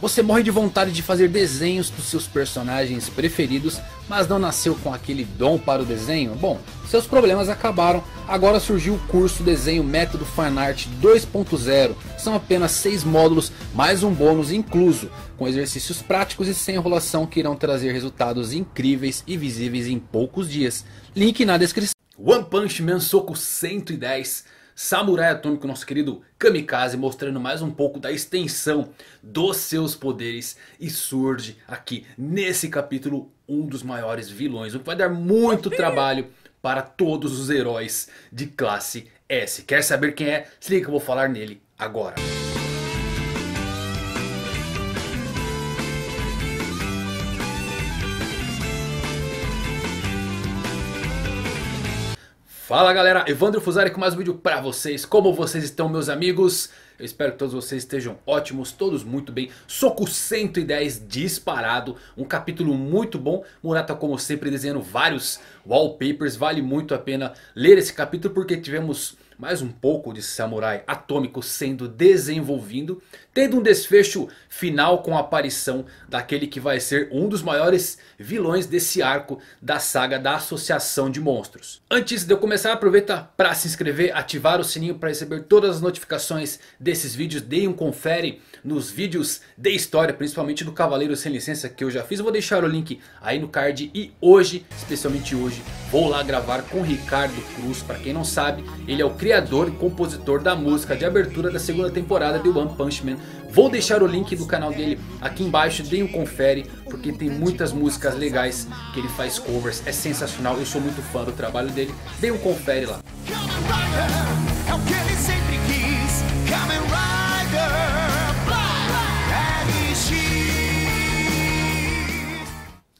Você morre de vontade de fazer desenhos dos seus personagens preferidos, mas não nasceu com aquele dom para o desenho? Bom, seus problemas acabaram, agora surgiu o curso Desenho Método Art 2.0. São apenas 6 módulos, mais um bônus incluso, com exercícios práticos e sem enrolação que irão trazer resultados incríveis e visíveis em poucos dias. Link na descrição. One Punch Man Soco 110 Samurai Atômico, nosso querido Kamikaze, mostrando mais um pouco da extensão dos seus poderes. E surge aqui nesse capítulo um dos maiores vilões, o que vai dar muito trabalho para todos os heróis de classe S. Quer saber quem é? Se liga que eu vou falar nele agora. Fala galera, Evandro Fusari com mais um vídeo pra vocês. Como vocês estão meus amigos? Eu espero que todos vocês estejam ótimos, todos muito bem. Soco 110 disparado, um capítulo muito bom. Murata como sempre desenhando vários wallpapers, vale muito a pena ler esse capítulo porque tivemos mais um pouco de samurai atômico sendo desenvolvido, tendo um desfecho final com a aparição daquele que vai ser um dos maiores vilões desse arco da saga da Associação de Monstros. Antes de eu começar, aproveita para se inscrever, ativar o sininho para receber todas as notificações desses vídeos, deem um confere nos vídeos de história, principalmente do Cavaleiro Sem Licença que eu já fiz, eu vou deixar o link aí no card e hoje, especialmente hoje, vou lá gravar com Ricardo Cruz, para quem não sabe, ele é o criador e compositor da música de abertura da segunda temporada de One Punch Man. Vou deixar o link do canal dele aqui embaixo, deem um confere, porque tem muitas músicas legais que ele faz covers, é sensacional, eu sou muito fã do trabalho dele, deem um confere lá. É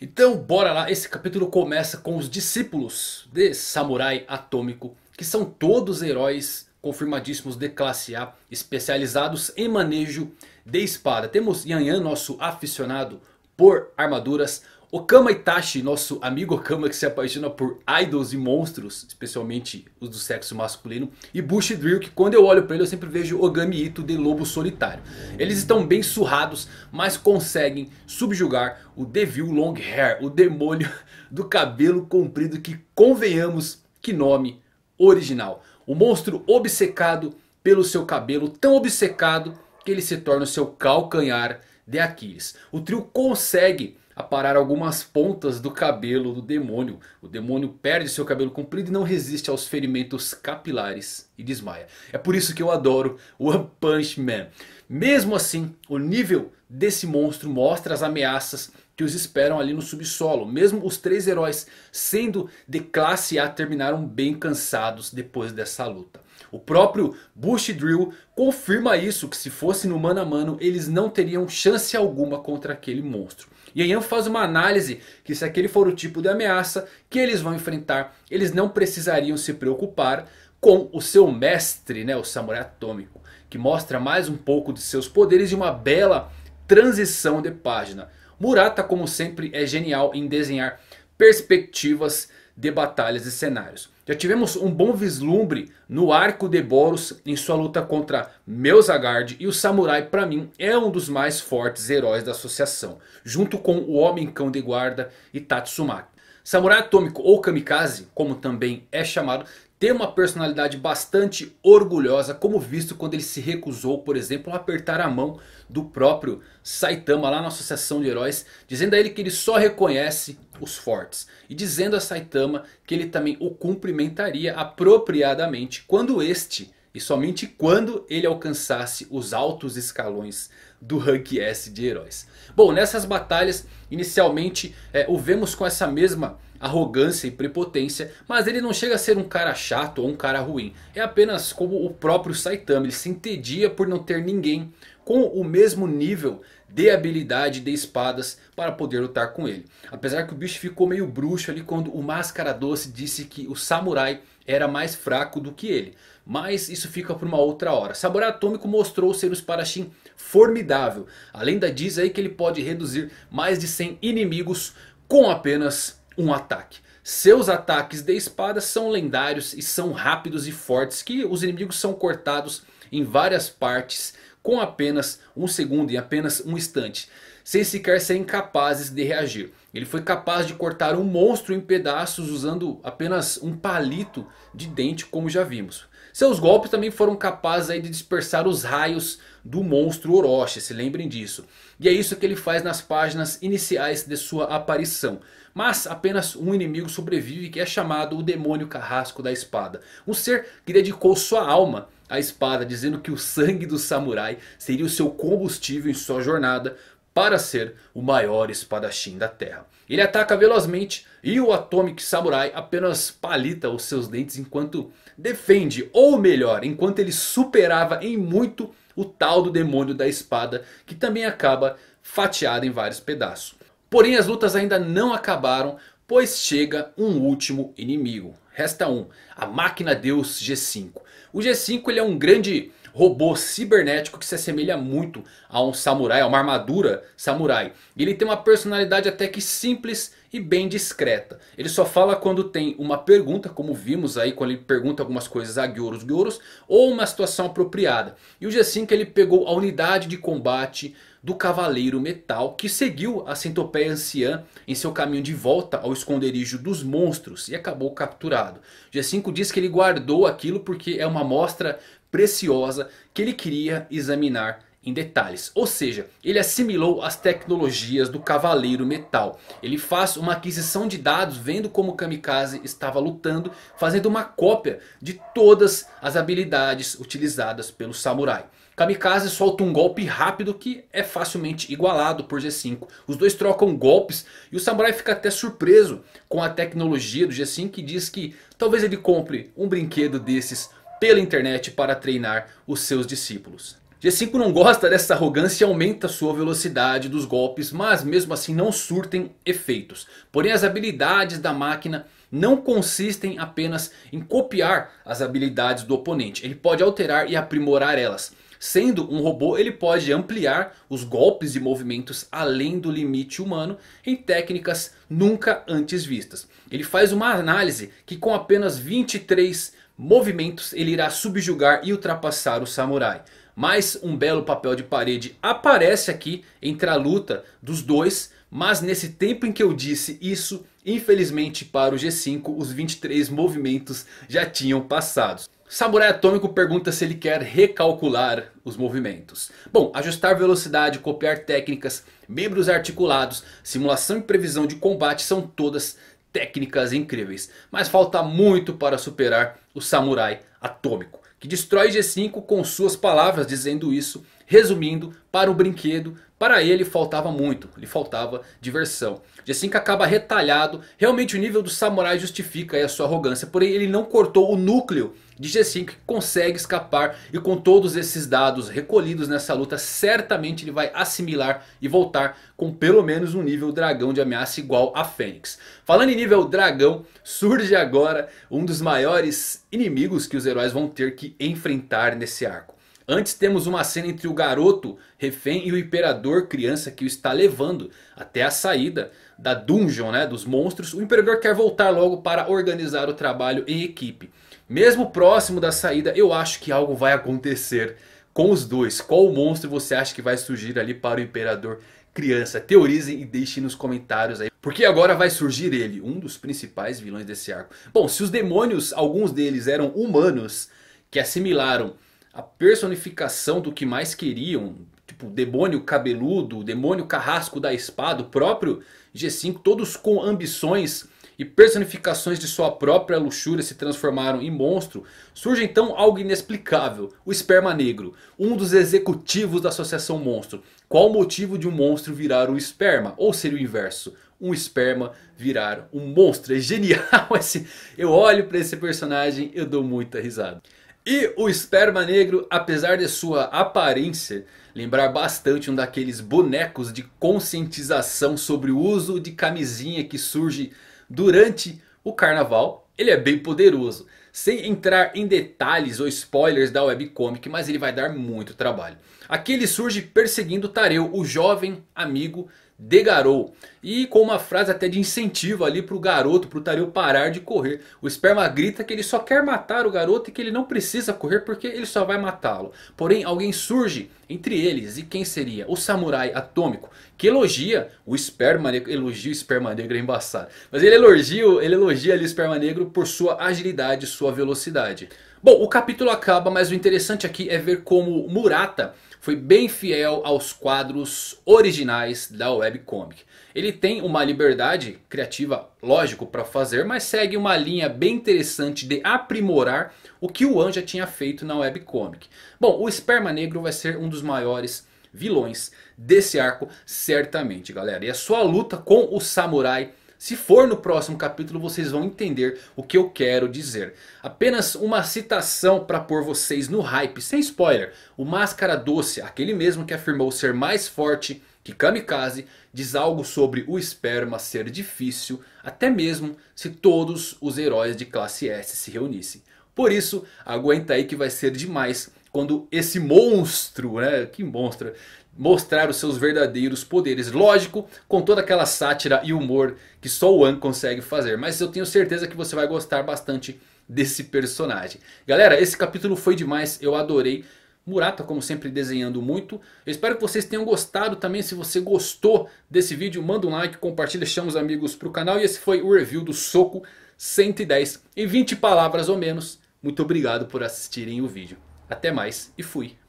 então bora lá, esse capítulo começa com os discípulos de Samurai Atômico que são todos heróis confirmadíssimos de classe A, especializados em manejo de espada. Temos Yan Yan, nosso aficionado por armaduras. Okama Itachi, nosso amigo Okama que se apaixona por idols e monstros, especialmente os do sexo masculino. E Bush Drill, que quando eu olho para ele eu sempre vejo Ogami Ito de Lobo Solitário. Eles estão bem surrados, mas conseguem subjugar o Devil Long Hair, o demônio do cabelo comprido que convenhamos que nome original. O monstro obcecado pelo seu cabelo, tão obcecado que ele se torna o seu calcanhar de Aquiles. O trio consegue aparar algumas pontas do cabelo do demônio. O demônio perde seu cabelo comprido e não resiste aos ferimentos capilares e desmaia. É por isso que eu adoro One Punch Man. Mesmo assim, o nível desse monstro mostra as ameaças que os esperam ali no subsolo. Mesmo os três heróis sendo de classe A terminaram bem cansados depois dessa luta. O próprio Bush Drill confirma isso, que se fosse no mano a mano eles não teriam chance alguma contra aquele monstro. E Ian faz uma análise que se aquele for o tipo de ameaça que eles vão enfrentar, eles não precisariam se preocupar com o seu mestre, né, o Samurai Atômico. Que mostra mais um pouco de seus poderes e uma bela transição de página. Murata, como sempre, é genial em desenhar perspectivas de batalhas e cenários. Já tivemos um bom vislumbre no arco de Boros em sua luta contra Melzagard e o samurai para mim é um dos mais fortes heróis da associação, junto com o Homem Cão de Guarda e Tatsumaki. Samurai Atômico ou Kamikaze, como também é chamado, ter uma personalidade bastante orgulhosa, como visto quando ele se recusou, por exemplo, a apertar a mão do próprio Saitama lá na Associação de Heróis, dizendo a ele que ele só reconhece os fortes. E dizendo a Saitama que ele também o cumprimentaria apropriadamente quando este, e somente quando ele alcançasse os altos escalões do rank S de heróis. Bom, nessas batalhas inicialmente é, o vemos com essa mesma arrogância e prepotência, mas ele não chega a ser um cara chato ou um cara ruim. É apenas como o próprio Saitama, ele se entedia por não ter ninguém com o mesmo nível de habilidade de espadas para poder lutar com ele. Apesar que o bicho ficou meio bruxo ali quando o Máscara Doce disse que o Samurai era mais fraco do que ele. Mas isso fica para uma outra hora. Samurai Atômico mostrou ser um espadachim formidável. A lenda diz aí que ele pode reduzir mais de 100 inimigos com apenas um ataque. Seus ataques de espada são lendários e são rápidos e fortes. Que os inimigos são cortados em várias partes com apenas um segundo, em apenas um instante sem sequer serem capazes de reagir. Ele foi capaz de cortar um monstro em pedaços usando apenas um palito de dente como já vimos. Seus golpes também foram capazes aí de dispersar os raios do monstro Orochi, se lembrem disso. E é isso que ele faz nas páginas iniciais de sua aparição. Mas apenas um inimigo sobrevive que é chamado o Demônio Carrasco da Espada. Um ser que dedicou sua alma à espada, dizendo que o sangue do samurai seria o seu combustível em sua jornada para ser o maior espadachim da Terra. Ele ataca velozmente e o Atomic Samurai apenas palita os seus dentes enquanto defende, ou melhor, enquanto ele superava em muito o tal do demônio da espada, que também acaba fatiado em vários pedaços. Porém as lutas ainda não acabaram, pois chega um último inimigo. Resta um, a Máquina Deus G5. O G5 ele é um grande robô cibernético que se assemelha muito a um samurai, a uma armadura samurai. E ele tem uma personalidade até que simples e bem discreta. Ele só fala quando tem uma pergunta, como vimos aí quando ele pergunta algumas coisas a Gyoros Gyoros, ou uma situação apropriada. E o G5 assim ele pegou a unidade de combate do Cavaleiro Metal que seguiu a centopeia anciã em seu caminho de volta ao esconderijo dos monstros e acabou capturado. G5 diz que ele guardou aquilo porque é uma amostra preciosa que ele queria examinar em detalhes. Ou seja, ele assimilou as tecnologias do Cavaleiro Metal. Ele faz uma aquisição de dados vendo como Kamikaze estava lutando, fazendo uma cópia de todas as habilidades utilizadas pelo Samurai. Kamikaze solta um golpe rápido que é facilmente igualado por G5. Os dois trocam golpes e o Samurai fica até surpreso com a tecnologia do G5 e diz que talvez ele compre um brinquedo desses pela internet para treinar os seus discípulos. G5 não gosta dessa arrogância e aumenta sua velocidade dos golpes, mas mesmo assim não surtem efeitos. Porém as habilidades da máquina não consistem apenas em copiar as habilidades do oponente. Ele pode alterar e aprimorar elas. Sendo um robô ele pode ampliar os golpes e movimentos além do limite humano em técnicas nunca antes vistas. Ele faz uma análise que com apenas 23 movimentos ele irá subjugar e ultrapassar o samurai. Mais um belo papel de parede aparece aqui entre a luta dos dois. Mas nesse tempo em que eu disse isso, infelizmente para o G5 os 23 movimentos já tinham passado. Samurai Atômico pergunta se ele quer recalcular os movimentos. Bom, ajustar velocidade, copiar técnicas, membros articulados, simulação e previsão de combate são todas técnicas incríveis. Mas falta muito para superar o samurai atômico. Que destrói G5 com suas palavras dizendo isso. Resumindo, para o brinquedo para ele faltava muito, lhe faltava diversão. G5 acaba retalhado, realmente o nível do samurai justifica a sua arrogância, porém ele não cortou o núcleo de G5 que consegue escapar e com todos esses dados recolhidos nessa luta certamente ele vai assimilar e voltar com pelo menos um nível dragão de ameaça igual a Fênix. Falando em nível dragão, surge agora um dos maiores inimigos que os heróis vão ter que enfrentar nesse arco. Antes temos uma cena entre o garoto refém e o imperador criança que o está levando até a saída da dungeon, né, dos monstros. O imperador quer voltar logo para organizar o trabalho em equipe. Mesmo próximo da saída eu acho que algo vai acontecer com os dois. Qual monstro você acha que vai surgir ali para o imperador criança? Teorizem e deixem nos comentários aí. Porque agora vai surgir ele, um dos principais vilões desse arco. Bom, se os demônios, alguns deles eram humanos que assimilaram a personificação do que mais queriam, tipo o demônio cabeludo, o demônio carrasco da espada, o próprio G5, todos com ambições e personificações de sua própria luxúria se transformaram em monstro, surge então algo inexplicável, o Esperma Negro, um dos executivos da Associação Monstro. Qual o motivo de um monstro virar um esperma? Ou seria o inverso, um esperma virar um monstro. É genial esse. Eu olho para esse personagem e dou muita risada. E o esperma negro, apesar de sua aparência lembrar bastante um daqueles bonecos de conscientização sobre o uso de camisinha que surge durante o carnaval, ele é bem poderoso. Sem entrar em detalhes ou spoilers da webcomic, mas ele vai dar muito trabalho. Aqui ele surge perseguindo Tareu, o jovem amigo de Garou. E com uma frase até de incentivo ali para o garoto, para o Taril parar de correr. O Esperma grita que ele só quer matar o garoto e que ele não precisa correr porque ele só vai matá-lo. Porém, alguém surge entre eles e quem seria? O Samurai Atômico, que elogia o Esperma Negro, elogia o Esperma Negro é embaçado. Mas ele elogia, ele elogia ali o Esperma Negro por sua agilidade, sua velocidade. Bom, o capítulo acaba, mas o interessante aqui é ver como Murata foi bem fiel aos quadros originais da webcomic. Ele tem uma liberdade criativa, lógico, para fazer, mas segue uma linha bem interessante de aprimorar o que o Anja já tinha feito na webcomic. Bom, o Esperma Negro vai ser um dos maiores vilões desse arco, certamente, galera. E a sua luta com o samurai se for no próximo capítulo vocês vão entender o que eu quero dizer. Apenas uma citação para pôr vocês no hype, sem spoiler. O Máscara Doce, aquele mesmo que afirmou ser mais forte que Kamikaze, diz algo sobre o esperma ser difícil até mesmo se todos os heróis de classe S se reunissem. Por isso, aguenta aí que vai ser demais quando esse monstro, né? Que monstro! mostrar os seus verdadeiros poderes. Lógico, com toda aquela sátira e humor que só o An consegue fazer. Mas eu tenho certeza que você vai gostar bastante desse personagem. Galera, esse capítulo foi demais, eu adorei. Murata, como sempre, desenhando muito. Eu espero que vocês tenham gostado também. Se você gostou desse vídeo, manda um like, compartilha, chama os amigos para o canal. E esse foi o review do Soco 110 em 20 palavras ou menos. Muito obrigado por assistirem o vídeo. Até mais e fui!